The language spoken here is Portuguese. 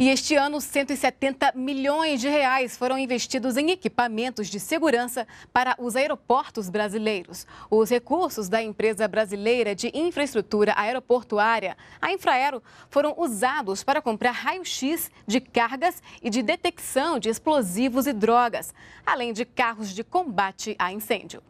E este ano, 170 milhões de reais foram investidos em equipamentos de segurança para os aeroportos brasileiros. Os recursos da empresa brasileira de infraestrutura aeroportuária, a Infraero, foram usados para comprar raio-x de cargas e de detecção de explosivos e drogas, além de carros de combate a incêndio.